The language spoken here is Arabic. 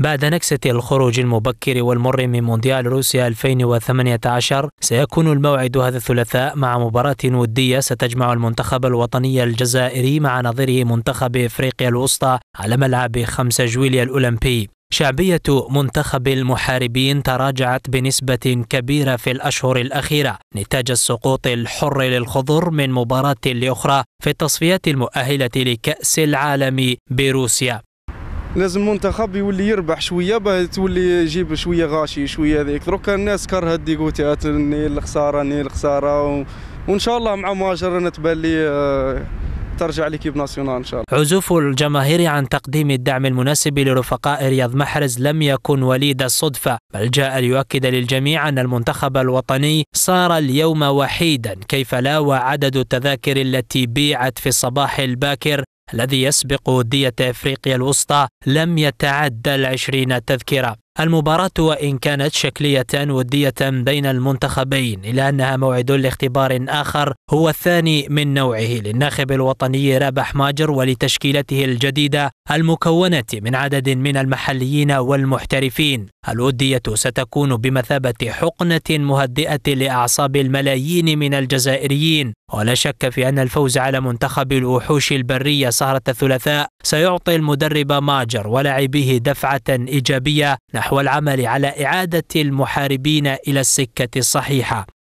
بعد نكسة الخروج المبكر والمر من مونديال روسيا 2018 سيكون الموعد هذا الثلاثاء مع مباراة ودية ستجمع المنتخب الوطني الجزائري مع نظيره منتخب افريقيا الوسطى على ملعب 5 جويليا الاولمبي شعبية منتخب المحاربين تراجعت بنسبة كبيرة في الأشهر الأخيرة نتاج السقوط الحر للخضر من مباراة لأخرى في التصفيات المؤهلة لكأس العالم بروسيا لازم المنتخب يولي يربح شويه باه تولي يجيب شويه غاشي شويه هذيك دروك الناس كره الديكوتيات ني الخساره ني الخساره و... وان شاء الله مع مهاجر انا تبان لي آه، ترجع ليكيب ناسيونال ان شاء الله عزوف الجماهير عن تقديم الدعم المناسب لرفقاء رياض محرز لم يكن وليد الصدفه بل جاء ليؤكد للجميع ان المنتخب الوطني صار اليوم وحيدا كيف لا وعدد التذاكر التي بيعت في الصباح الباكر الذي يسبق ودية إفريقيا الوسطى لم يتعدى العشرين تذكرة المباراة وإن كانت شكلية ودية بين المنتخبين إلا أنها موعد لاختبار آخر هو الثاني من نوعه للناخب الوطني رابح ماجر ولتشكيلته الجديدة المكونة من عدد من المحليين والمحترفين الودية ستكون بمثابة حقنة مهدئة لأعصاب الملايين من الجزائريين ولا شك في أن الفوز على منتخب الوحوش البرية سهرة الثلاثاء سيعطي المدرب ماجر ولاعبيه دفعة إيجابية نحو العمل على إعادة المحاربين إلى السكة الصحيحة